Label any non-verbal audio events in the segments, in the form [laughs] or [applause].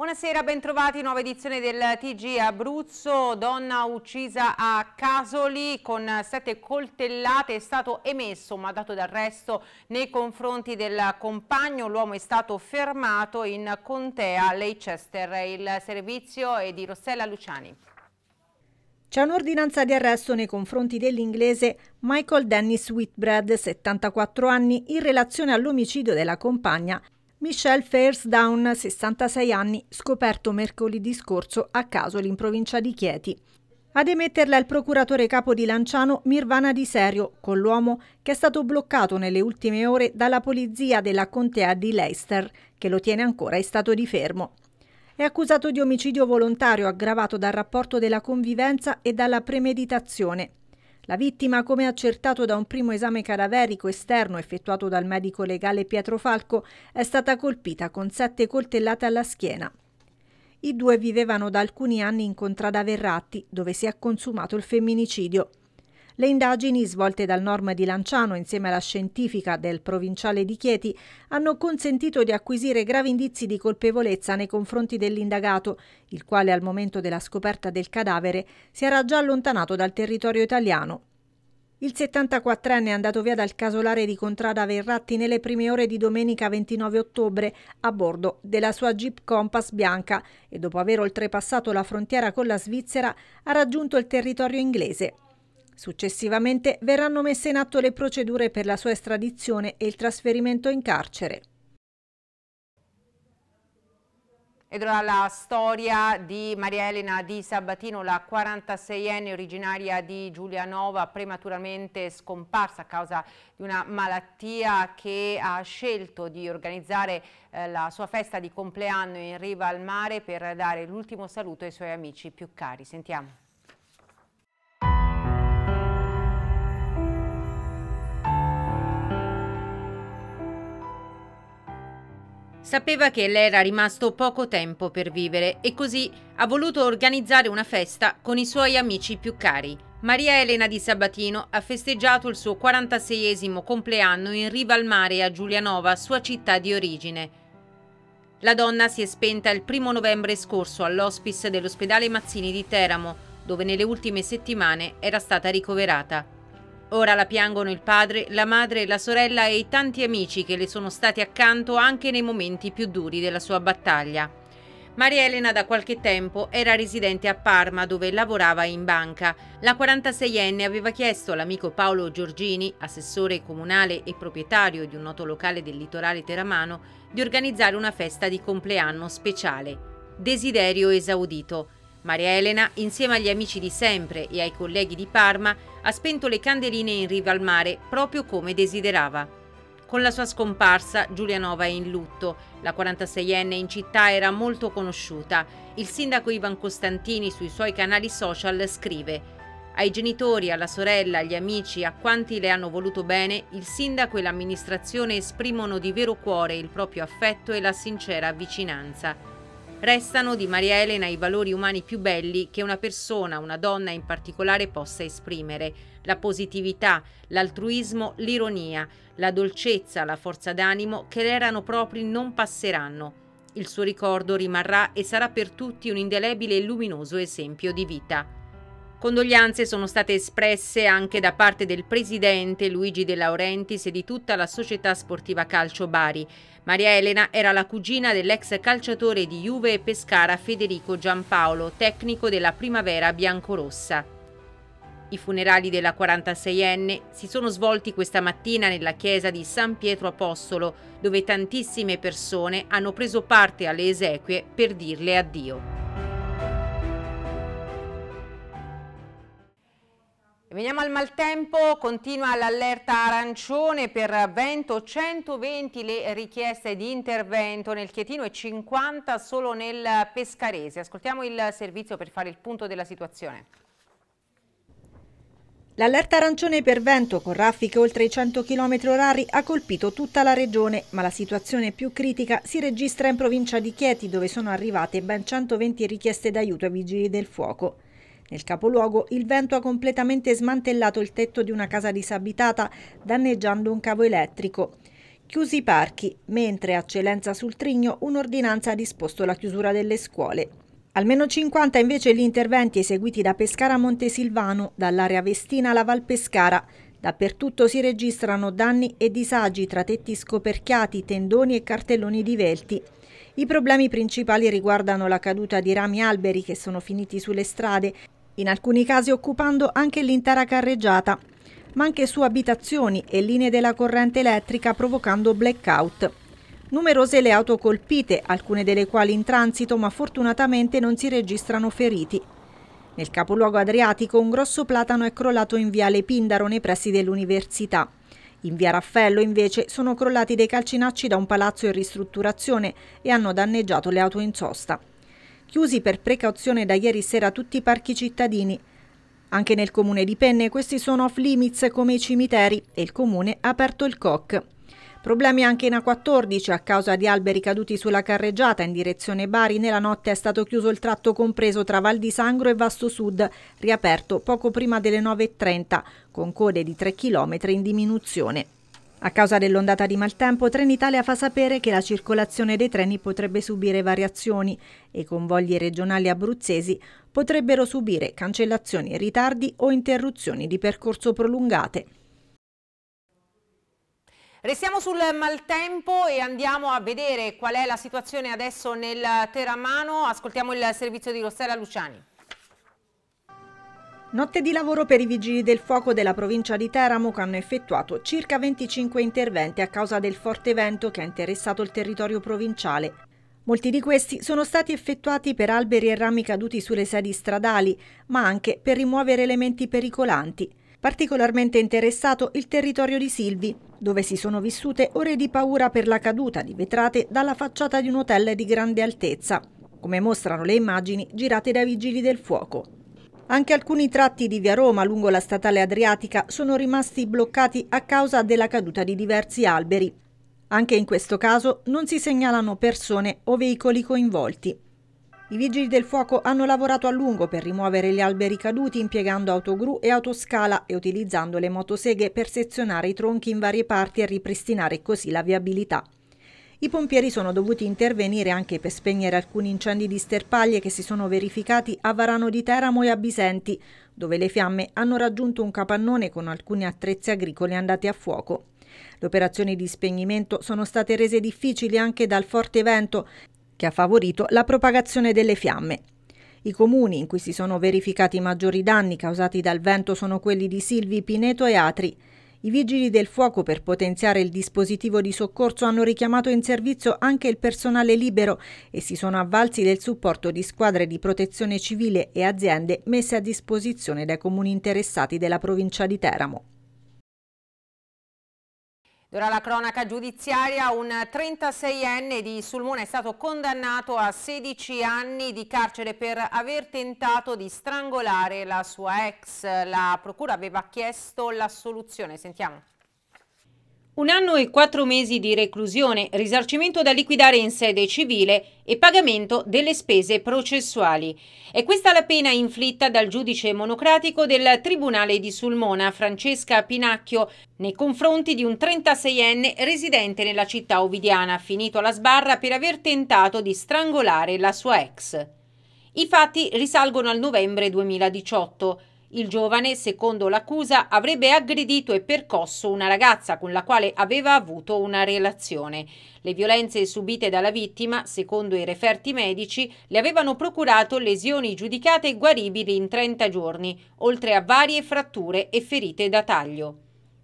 Buonasera, bentrovati, nuova edizione del TG Abruzzo, donna uccisa a Casoli con sette coltellate, è stato emesso un mandato d'arresto nei confronti del compagno, l'uomo è stato fermato in contea Leicester, il servizio è di Rossella Luciani. C'è un'ordinanza di arresto nei confronti dell'inglese Michael Dennis Whitbread, 74 anni, in relazione all'omicidio della compagna Michel Fairstown, 66 anni, scoperto mercoledì scorso a Casoli in provincia di Chieti. Ad emetterla il procuratore capo di Lanciano Mirvana Di Serio, con l'uomo che è stato bloccato nelle ultime ore dalla polizia della contea di Leicester, che lo tiene ancora in stato di fermo. È accusato di omicidio volontario aggravato dal rapporto della convivenza e dalla premeditazione. La vittima, come accertato da un primo esame cadaverico esterno effettuato dal medico legale Pietro Falco, è stata colpita con sette coltellate alla schiena. I due vivevano da alcuni anni in contrada Verratti, dove si è consumato il femminicidio. Le indagini svolte dal Norm di Lanciano insieme alla scientifica del provinciale di Chieti hanno consentito di acquisire gravi indizi di colpevolezza nei confronti dell'indagato, il quale al momento della scoperta del cadavere si era già allontanato dal territorio italiano. Il 74enne è andato via dal casolare di Contrada Verratti nelle prime ore di domenica 29 ottobre a bordo della sua Jeep Compass bianca e dopo aver oltrepassato la frontiera con la Svizzera ha raggiunto il territorio inglese. Successivamente verranno messe in atto le procedure per la sua estradizione e il trasferimento in carcere. Ed ora la storia di Maria Elena Di Sabatino, la 46enne originaria di Giulianova, prematuramente scomparsa a causa di una malattia che ha scelto di organizzare eh, la sua festa di compleanno in riva al mare per dare l'ultimo saluto ai suoi amici più cari. Sentiamo. Sapeva che le era rimasto poco tempo per vivere e così ha voluto organizzare una festa con i suoi amici più cari. Maria Elena di Sabatino ha festeggiato il suo 46esimo compleanno in riva al mare a Giulianova, sua città di origine. La donna si è spenta il primo novembre scorso all'ospice dell'ospedale Mazzini di Teramo, dove nelle ultime settimane era stata ricoverata. Ora la piangono il padre, la madre, la sorella e i tanti amici che le sono stati accanto anche nei momenti più duri della sua battaglia. Maria Elena da qualche tempo era residente a Parma dove lavorava in banca. La 46enne aveva chiesto all'amico Paolo Giorgini, assessore comunale e proprietario di un noto locale del litorale teramano, di organizzare una festa di compleanno speciale. Desiderio esaudito. Maria Elena, insieme agli amici di sempre e ai colleghi di Parma, ha spento le candeline in riva al mare proprio come desiderava. Con la sua scomparsa, Giulianova è in lutto. La 46enne in città era molto conosciuta. Il sindaco Ivan Costantini sui suoi canali social scrive ai genitori, alla sorella, agli amici, a quanti le hanno voluto bene, il sindaco e l'amministrazione esprimono di vero cuore il proprio affetto e la sincera vicinanza. Restano di Maria Elena i valori umani più belli che una persona, una donna in particolare, possa esprimere. La positività, l'altruismo, l'ironia, la dolcezza, la forza d'animo che le erano propri non passeranno. Il suo ricordo rimarrà e sarà per tutti un indelebile e luminoso esempio di vita. Condoglianze sono state espresse anche da parte del presidente Luigi De Laurentiis e di tutta la società sportiva Calcio Bari. Maria Elena era la cugina dell'ex calciatore di Juve e Pescara Federico Giampaolo, tecnico della Primavera Biancorossa. I funerali della 46enne si sono svolti questa mattina nella chiesa di San Pietro Apostolo, dove tantissime persone hanno preso parte alle esequie per dirle addio. Veniamo al maltempo, continua l'allerta arancione per vento, 120 le richieste di intervento nel Chietino e 50 solo nel Pescarese. Ascoltiamo il servizio per fare il punto della situazione. L'allerta arancione per vento con raffiche oltre i 100 km orari ha colpito tutta la regione, ma la situazione più critica si registra in provincia di Chieti dove sono arrivate ben 120 richieste d'aiuto ai vigili del fuoco. Nel capoluogo il vento ha completamente smantellato il tetto di una casa disabitata, danneggiando un cavo elettrico. Chiusi i parchi, mentre a Celenza sul Trigno un'ordinanza ha disposto la chiusura delle scuole. Almeno 50 invece gli interventi eseguiti da Pescara a Montesilvano, dall'area Vestina alla Val Pescara. Dappertutto si registrano danni e disagi tra tetti scoperchiati, tendoni e cartelloni divelti. I problemi principali riguardano la caduta di rami alberi che sono finiti sulle strade in alcuni casi occupando anche l'intera carreggiata, ma anche su abitazioni e linee della corrente elettrica provocando blackout. Numerose le auto colpite, alcune delle quali in transito, ma fortunatamente non si registrano feriti. Nel capoluogo adriatico un grosso platano è crollato in viale Pindaro nei pressi dell'università. In via Raffello invece sono crollati dei calcinacci da un palazzo in ristrutturazione e hanno danneggiato le auto in sosta chiusi per precauzione da ieri sera tutti i parchi cittadini. Anche nel comune di Penne questi sono off limits come i cimiteri e il comune ha aperto il COC. Problemi anche in A14 a causa di alberi caduti sulla carreggiata in direzione Bari. Nella notte è stato chiuso il tratto compreso tra Val di Sangro e Vasto Sud, riaperto poco prima delle 9.30, con code di 3 km in diminuzione. A causa dell'ondata di maltempo, Trenitalia fa sapere che la circolazione dei treni potrebbe subire variazioni e i convogli regionali abruzzesi potrebbero subire cancellazioni, ritardi o interruzioni di percorso prolungate. Restiamo sul maltempo e andiamo a vedere qual è la situazione adesso nel Teramano. Ascoltiamo il servizio di Rossella Luciani. Notte di lavoro per i vigili del fuoco della provincia di Teramo che hanno effettuato circa 25 interventi a causa del forte vento che ha interessato il territorio provinciale. Molti di questi sono stati effettuati per alberi e rami caduti sulle sedi stradali, ma anche per rimuovere elementi pericolanti. Particolarmente interessato il territorio di Silvi, dove si sono vissute ore di paura per la caduta di vetrate dalla facciata di un hotel di grande altezza, come mostrano le immagini girate dai vigili del fuoco. Anche alcuni tratti di via Roma lungo la statale adriatica sono rimasti bloccati a causa della caduta di diversi alberi. Anche in questo caso non si segnalano persone o veicoli coinvolti. I vigili del fuoco hanno lavorato a lungo per rimuovere gli alberi caduti impiegando autogru e autoscala e utilizzando le motoseghe per sezionare i tronchi in varie parti e ripristinare così la viabilità. I pompieri sono dovuti intervenire anche per spegnere alcuni incendi di sterpaglie che si sono verificati a Varano di Teramo e a Bisenti, dove le fiamme hanno raggiunto un capannone con alcuni attrezzi agricoli andati a fuoco. Le operazioni di spegnimento sono state rese difficili anche dal forte vento che ha favorito la propagazione delle fiamme. I comuni in cui si sono verificati maggiori danni causati dal vento sono quelli di Silvi, Pineto e Atri. I vigili del fuoco per potenziare il dispositivo di soccorso hanno richiamato in servizio anche il personale libero e si sono avvalsi del supporto di squadre di protezione civile e aziende messe a disposizione dai comuni interessati della provincia di Teramo. D'ora la cronaca giudiziaria, un 36enne di Sulmona è stato condannato a 16 anni di carcere per aver tentato di strangolare la sua ex. La procura aveva chiesto l'assoluzione, sentiamo. Un anno e quattro mesi di reclusione, risarcimento da liquidare in sede civile e pagamento delle spese processuali. È questa la pena inflitta dal giudice monocratico del Tribunale di Sulmona, Francesca Pinacchio, nei confronti di un 36enne residente nella città ovidiana, finito alla sbarra per aver tentato di strangolare la sua ex. I fatti risalgono al novembre 2018. Il giovane, secondo l'accusa, avrebbe aggredito e percosso una ragazza con la quale aveva avuto una relazione. Le violenze subite dalla vittima, secondo i referti medici, le avevano procurato lesioni giudicate guaribili in 30 giorni, oltre a varie fratture e ferite da taglio.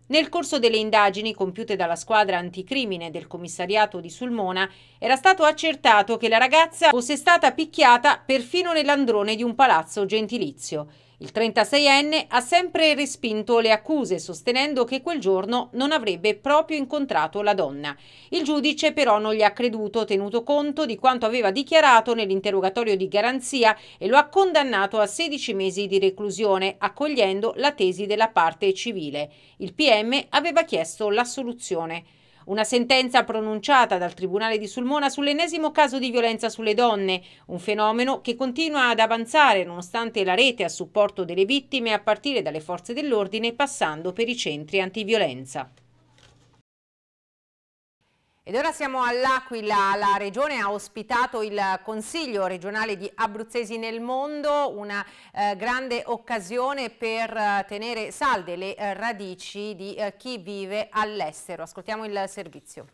Nel corso delle indagini compiute dalla squadra anticrimine del commissariato di Sulmona era stato accertato che la ragazza fosse stata picchiata perfino nell'androne di un palazzo gentilizio. Il 36enne ha sempre respinto le accuse, sostenendo che quel giorno non avrebbe proprio incontrato la donna. Il giudice però non gli ha creduto, tenuto conto di quanto aveva dichiarato nell'interrogatorio di garanzia e lo ha condannato a 16 mesi di reclusione, accogliendo la tesi della parte civile. Il PM aveva chiesto l'assoluzione. Una sentenza pronunciata dal Tribunale di Sulmona sull'ennesimo caso di violenza sulle donne, un fenomeno che continua ad avanzare nonostante la rete a supporto delle vittime a partire dalle forze dell'ordine passando per i centri antiviolenza. Ed ora siamo all'Aquila, la regione ha ospitato il Consiglio regionale di Abruzzesi nel mondo, una eh, grande occasione per eh, tenere salde le eh, radici di eh, chi vive all'estero. Ascoltiamo il servizio.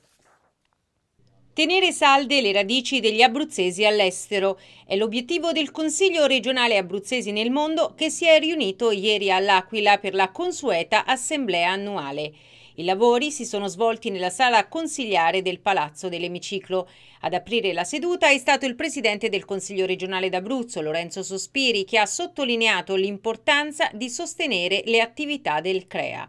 Tenere salde le radici degli abruzzesi all'estero è l'obiettivo del Consiglio regionale abruzzesi nel mondo che si è riunito ieri all'Aquila per la consueta assemblea annuale. I lavori si sono svolti nella sala consigliare del Palazzo dell'Emiciclo. Ad aprire la seduta è stato il presidente del Consiglio regionale d'Abruzzo, Lorenzo Sospiri, che ha sottolineato l'importanza di sostenere le attività del CREA.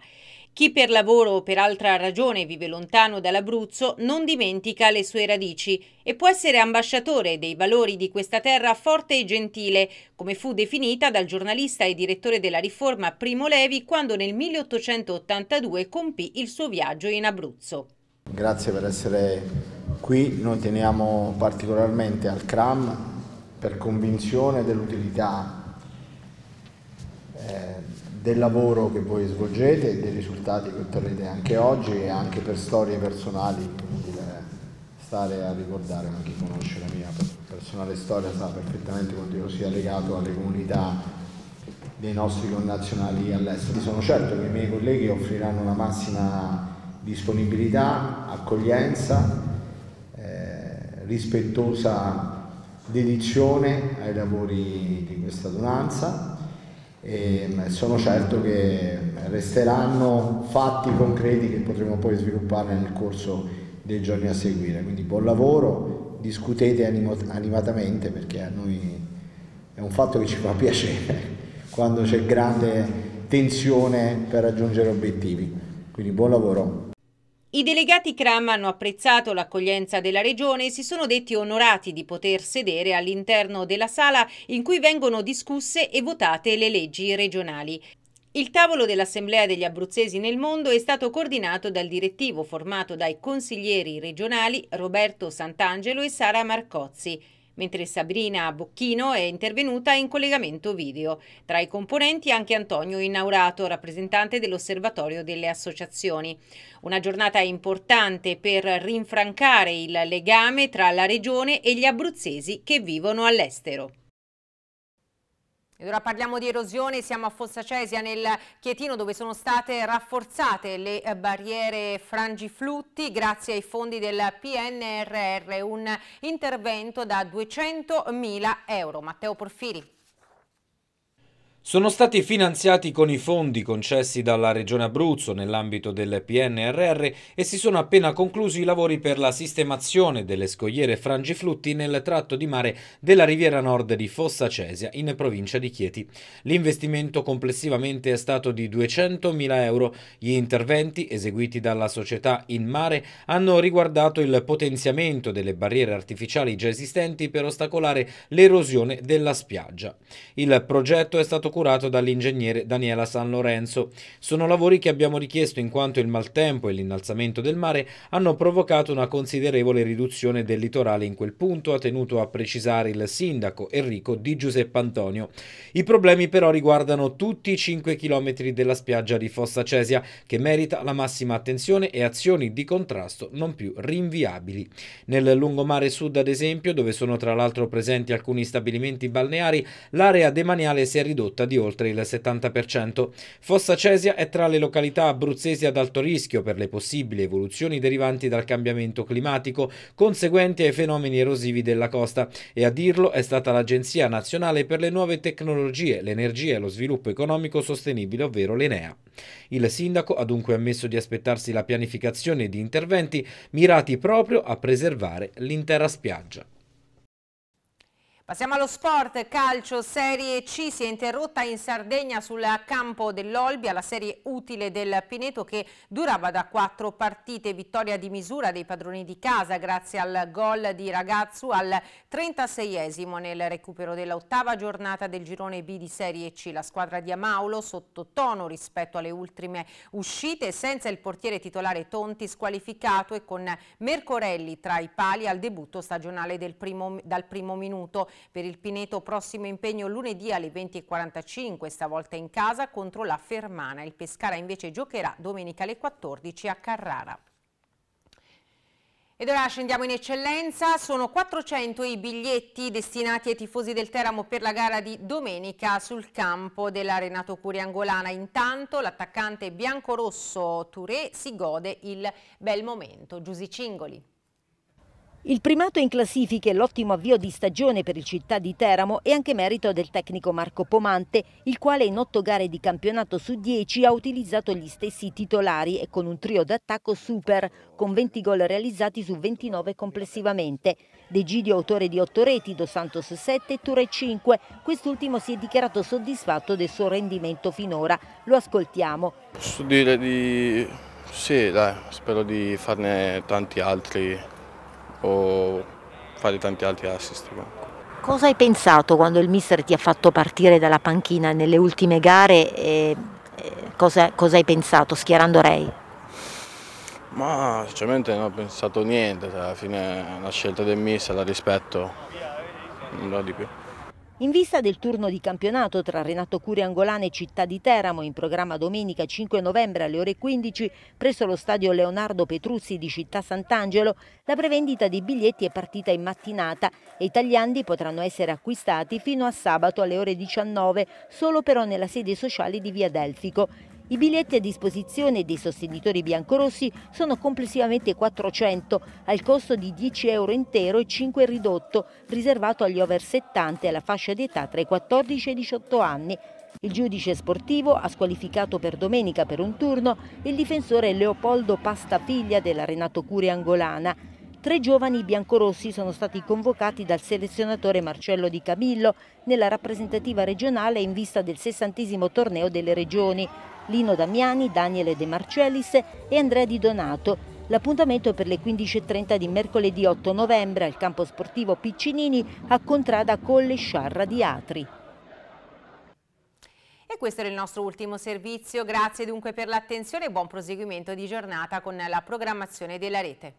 Chi per lavoro o per altra ragione vive lontano dall'Abruzzo non dimentica le sue radici e può essere ambasciatore dei valori di questa terra forte e gentile, come fu definita dal giornalista e direttore della riforma Primo Levi quando nel 1882 compì il suo viaggio in Abruzzo. Grazie per essere qui, noi teniamo particolarmente al CRAM per convinzione dell'utilità eh, del lavoro che voi svolgete e dei risultati che otterrete anche oggi e anche per storie personali, quindi stare a ricordare, ma chi conosce la mia personale storia sa perfettamente quanto io sia legato alle comunità dei nostri connazionali all'estero. Sono certo che i miei colleghi offriranno la massima disponibilità, accoglienza, eh, rispettosa dedizione ai lavori di questa donanza e ehm, sono certo che resteranno fatti concreti che potremo poi sviluppare nel corso dei giorni a seguire. Quindi buon lavoro, discutete animatamente perché a noi è un fatto che ci fa [laughs] piacere quando c'è grande tensione per raggiungere obiettivi. Quindi buon lavoro. I delegati CRAM hanno apprezzato l'accoglienza della Regione e si sono detti onorati di poter sedere all'interno della sala in cui vengono discusse e votate le leggi regionali. Il tavolo dell'Assemblea degli Abruzzesi nel mondo è stato coordinato dal direttivo formato dai consiglieri regionali Roberto Sant'Angelo e Sara Marcozzi mentre Sabrina Bocchino è intervenuta in collegamento video. Tra i componenti anche Antonio Inaurato, rappresentante dell'Osservatorio delle Associazioni. Una giornata importante per rinfrancare il legame tra la regione e gli abruzzesi che vivono all'estero. Ed ora parliamo di erosione, siamo a Fossa Cesia nel Chietino dove sono state rafforzate le eh, barriere frangiflutti grazie ai fondi del PNRR, un intervento da 200 mila euro. Matteo Porfiri. Sono stati finanziati con i fondi concessi dalla Regione Abruzzo nell'ambito del PNRR e si sono appena conclusi i lavori per la sistemazione delle scogliere frangiflutti nel tratto di mare della riviera nord di Fossa Cesia in provincia di Chieti. L'investimento complessivamente è stato di 200.000 euro. Gli interventi eseguiti dalla società in mare hanno riguardato il potenziamento delle barriere artificiali già esistenti per ostacolare l'erosione della spiaggia. Il progetto è stato curato dall'ingegnere Daniela San Lorenzo. Sono lavori che abbiamo richiesto in quanto il maltempo e l'innalzamento del mare hanno provocato una considerevole riduzione del litorale in quel punto, ha tenuto a precisare il sindaco Enrico Di Giuseppe Antonio. I problemi però riguardano tutti i 5 km della spiaggia di Fossa Cesia, che merita la massima attenzione e azioni di contrasto non più rinviabili. Nel lungomare sud, ad esempio, dove sono tra l'altro presenti alcuni stabilimenti balneari, l'area demaniale si è ridotta quota di oltre il 70%. Fossa Cesia è tra le località abruzzesi ad alto rischio per le possibili evoluzioni derivanti dal cambiamento climatico conseguenti ai fenomeni erosivi della costa e a dirlo è stata l'Agenzia Nazionale per le Nuove Tecnologie, l'Energia e lo Sviluppo Economico Sostenibile, ovvero l'Enea. Il sindaco ha dunque ammesso di aspettarsi la pianificazione di interventi mirati proprio a preservare l'intera spiaggia. Passiamo allo sport, calcio, Serie C si è interrotta in Sardegna sul campo dell'Olbia, la serie utile del Pineto che durava da quattro partite, vittoria di misura dei padroni di casa grazie al gol di Ragazzu al 36esimo nel recupero dell'ottava giornata del girone B di Serie C. La squadra di Amaulo sottotono rispetto alle ultime uscite senza il portiere titolare Tonti squalificato e con Mercorelli tra i pali al debutto stagionale primo, dal primo minuto. Per il Pineto prossimo impegno lunedì alle 20.45, stavolta in casa contro la Fermana. Il Pescara invece giocherà domenica alle 14 a Carrara. Ed ora scendiamo in eccellenza, sono 400 i biglietti destinati ai tifosi del Teramo per la gara di domenica sul campo della dell'Arenato Curiangolana. Intanto l'attaccante biancorosso Touré si gode il bel momento. Giusi Cingoli. Il primato in classifica e l'ottimo avvio di stagione per il città di Teramo è anche merito del tecnico Marco Pomante, il quale in otto gare di campionato su dieci ha utilizzato gli stessi titolari e con un trio d'attacco super, con 20 gol realizzati su 29 complessivamente. De Gidio autore di otto reti, Dos Santos 7 e Ture 5. Quest'ultimo si è dichiarato soddisfatto del suo rendimento finora. Lo ascoltiamo. Posso dire di... sì, dai, spero di farne tanti altri o fare tanti altri assist. Comunque. Cosa hai pensato quando il mister ti ha fatto partire dalla panchina nelle ultime gare? E, e cosa, cosa, hai pensato schierando Rei? Ma sinceramente non ho pensato niente, cioè, alla fine la scelta del mister la rispetto, non lo di più. In vista del turno di campionato tra Renato Curi Angolane e Città di Teramo, in programma domenica 5 novembre alle ore 15, presso lo stadio Leonardo Petruzzi di Città Sant'Angelo, la prevendita dei biglietti è partita in mattinata e i tagliandi potranno essere acquistati fino a sabato alle ore 19, solo però nella sede sociale di Via Delfico. I biglietti a disposizione dei sostenitori biancorossi sono complessivamente 400 al costo di 10 euro intero e 5 ridotto, riservato agli over 70 e alla fascia di età tra i 14 e i 18 anni. Il giudice sportivo ha squalificato per domenica per un turno il difensore Leopoldo Pastafiglia della Renato Cure Angolana. Tre giovani biancorossi sono stati convocati dal selezionatore Marcello Di Camillo nella rappresentativa regionale in vista del sessantesimo torneo delle regioni. Lino Damiani, Daniele De Marcellis e Andrea Di Donato. L'appuntamento per le 15.30 di mercoledì 8 novembre al campo sportivo Piccinini a Contrada Colle Sciarra di Atri. E questo era il nostro ultimo servizio. Grazie dunque per l'attenzione e buon proseguimento di giornata con la programmazione della rete.